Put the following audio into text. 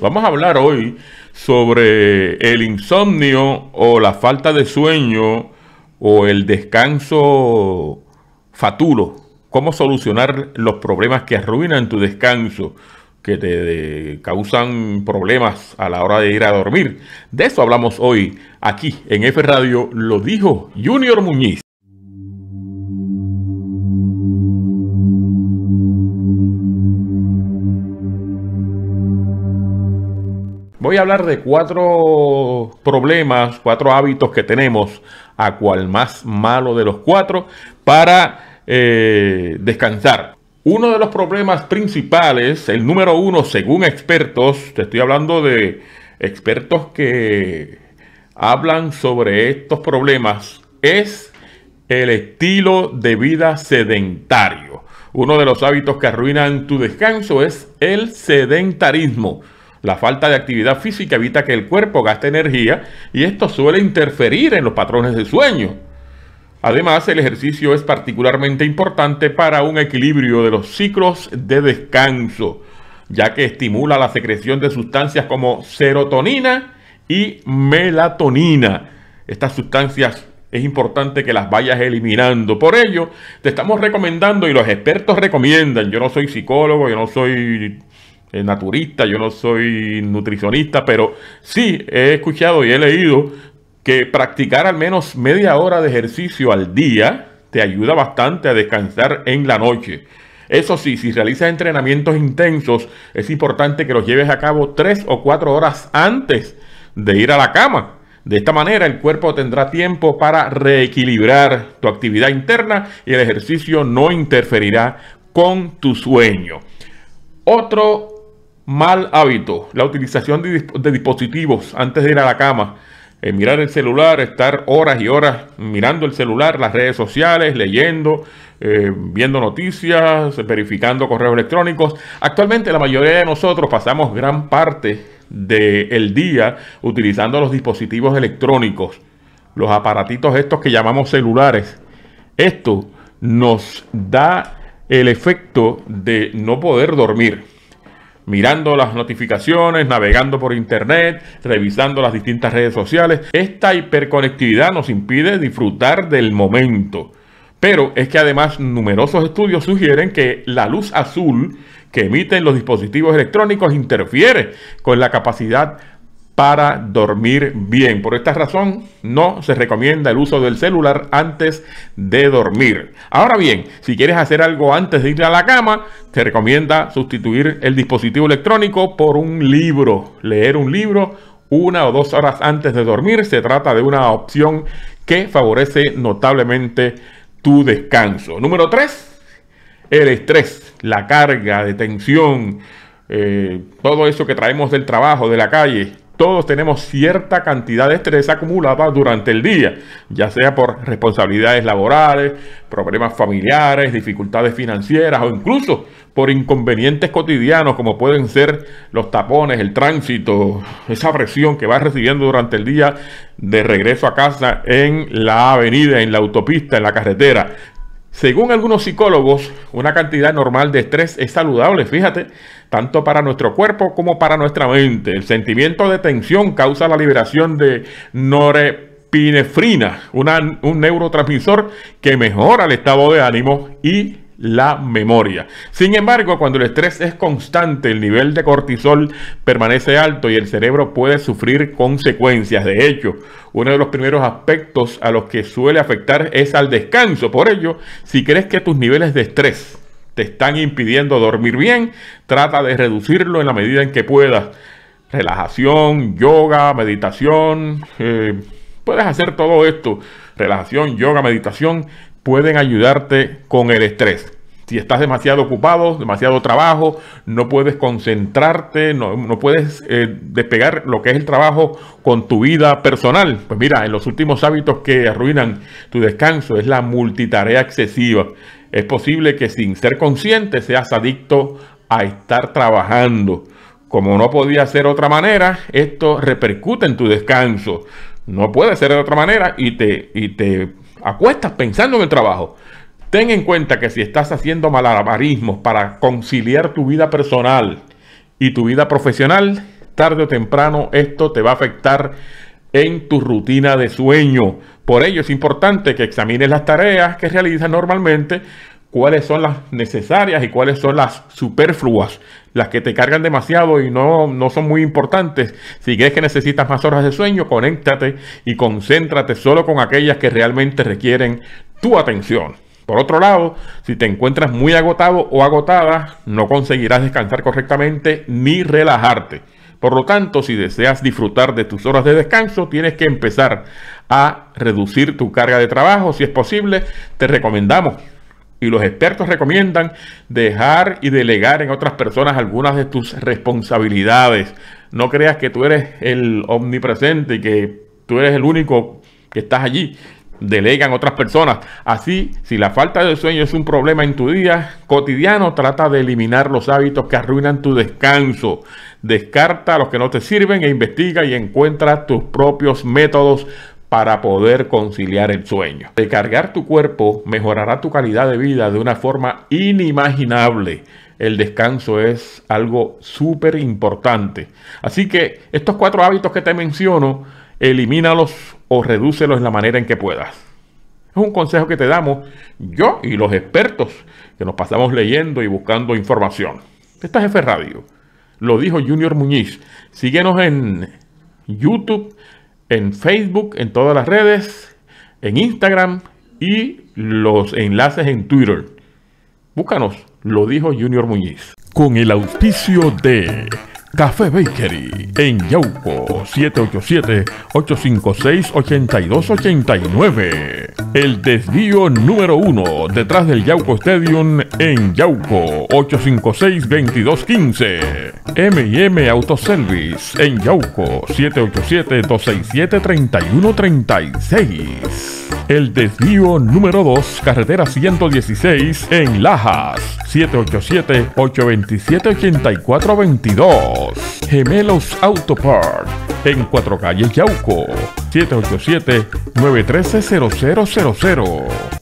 Vamos a hablar hoy sobre el insomnio o la falta de sueño o el descanso fatulo. Cómo solucionar los problemas que arruinan tu descanso, que te causan problemas a la hora de ir a dormir. De eso hablamos hoy aquí en F Radio. Lo dijo Junior Muñiz. Voy a hablar de cuatro problemas, cuatro hábitos que tenemos, a cual más malo de los cuatro, para eh, descansar. Uno de los problemas principales, el número uno, según expertos, te estoy hablando de expertos que hablan sobre estos problemas, es el estilo de vida sedentario. Uno de los hábitos que arruinan tu descanso es el sedentarismo. La falta de actividad física evita que el cuerpo gaste energía y esto suele interferir en los patrones de sueño. Además, el ejercicio es particularmente importante para un equilibrio de los ciclos de descanso, ya que estimula la secreción de sustancias como serotonina y melatonina. Estas sustancias es importante que las vayas eliminando. Por ello, te estamos recomendando y los expertos recomiendan, yo no soy psicólogo, yo no soy eh, naturista, yo no soy nutricionista, pero sí he escuchado y he leído que practicar al menos media hora de ejercicio al día te ayuda bastante a descansar en la noche. Eso sí, si realizas entrenamientos intensos, es importante que los lleves a cabo tres o cuatro horas antes de ir a la cama. De esta manera el cuerpo tendrá tiempo para reequilibrar tu actividad interna y el ejercicio no interferirá con tu sueño. Otro Mal hábito, la utilización de, dispositivos antes de ir a la cama. Eh, mirar el celular, estar horas y horas mirando el celular, las redes sociales, leyendo, eh, viendo noticias, verificando correos electrónicos. Actualmente la mayoría de nosotros pasamos gran parte del el día utilizando los dispositivos electrónicos, los aparatitos estos que llamamos celulares. Esto nos da el efecto de no poder dormir mirando las notificaciones, navegando por internet, revisando las distintas redes sociales. Esta hiperconectividad nos impide disfrutar del momento. Pero es que además numerosos estudios sugieren que la luz azul que emiten los dispositivos electrónicos interfiere con la capacidad para dormir bien. Por esta razón, no se recomienda el uso del celular antes de dormir. Ahora bien, si quieres hacer algo antes de ir a la cama, te recomienda sustituir el dispositivo electrónico por un libro. Leer un libro una o dos horas antes de dormir se trata de una opción que favorece notablemente tu descanso. Número 3, el estrés, la carga de tensión. Eh, todo eso que traemos del trabajo, de la calle, todos tenemos cierta cantidad de estrés acumulada durante el día, ya sea por responsabilidades laborales, problemas familiares, dificultades financieras o incluso por inconvenientes cotidianos como pueden ser los tapones, el tránsito, esa presión que vas recibiendo durante el día de regreso a casa en la avenida, en la autopista, en la carretera. Según algunos psicólogos, una cantidad normal de estrés es saludable, fíjate, tanto para nuestro cuerpo como para nuestra mente. El sentimiento de tensión causa la liberación de norepinefrina, un neurotransmisor que mejora el estado de ánimo y la memoria. Sin embargo, cuando el estrés es constante, el nivel de cortisol permanece alto y el cerebro puede sufrir consecuencias. De hecho, uno de los primeros aspectos a los que suele afectar es al descanso. Por ello, si crees que tus niveles de estrés te están impidiendo dormir bien, trata de reducirlo en la medida en que puedas. Relajación, yoga, meditación, eh, puedes hacer todo esto. Relajación, yoga, meditación pueden ayudarte con el estrés. Si estás demasiado ocupado, demasiado trabajo, no puedes concentrarte, no, puedes eh, despegar lo que es el trabajo con tu vida personal. Pues mira, en los últimos hábitos que arruinan tu descanso es la multitarea excesiva. Es posible que sin ser consciente seas adicto a estar trabajando. Como no podía ser de otra manera, esto repercute en tu descanso. No puede ser de otra manera y te, y te acuestas pensando en el trabajo. Ten en cuenta que si estás haciendo malabarismos para conciliar tu vida personal y tu vida profesional, tarde o temprano esto te va a afectar en tu rutina de sueño. Por ello es importante que examines las tareas que realizas normalmente, cuáles son las necesarias y cuáles son las superfluas, las que te cargan demasiado y no, no son muy importantes. Si crees que necesitas más horas de sueño, conéctate y concéntrate solo con aquellas que realmente requieren tu atención. Por otro lado, si te encuentras muy agotado o agotada, no conseguirás descansar correctamente ni relajarte. Por lo tanto, si deseas disfrutar de tus horas de descanso, tienes que empezar a reducir tu carga de trabajo. Si es posible, te recomendamos y los expertos recomiendan dejar y delegar en otras personas algunas de tus responsabilidades. No creas que tú eres el omnipresente y que tú eres el único que estás allí delegan otras personas. Así, si la falta de sueño es un problema en tu día cotidiano, trata de eliminar los hábitos que arruinan tu descanso. Descarta los que no te sirven e investiga y encuentra tus propios métodos para poder conciliar el sueño. Descargar tu cuerpo mejorará tu calidad de vida de una forma inimaginable. El descanso es algo súper importante. Así que estos cuatro hábitos que te menciono, elimínalos o redúcelos en la manera en que puedas. Es un consejo que te damos yo y los expertos que nos pasamos leyendo y buscando información. Esta jefe radio. Lo dijo Junior Muñiz. Síguenos en YouTube, en Facebook, en todas las redes, en Instagram y los enlaces en Twitter. Búscanos, lo dijo Junior Muñiz. Con el auspicio de Café Bakery en Yauco 787 856 8289. El desvío número 1, detrás del Yauco Stadium en Yauco, 856-2215. MM Autoservice en Yauco, 787-267-3136. El desvío número 2, carretera 116 en Lajas, 787-827-8422. Gemelos Auto Park, en Cuatro Calles Yauco. 787 913 0000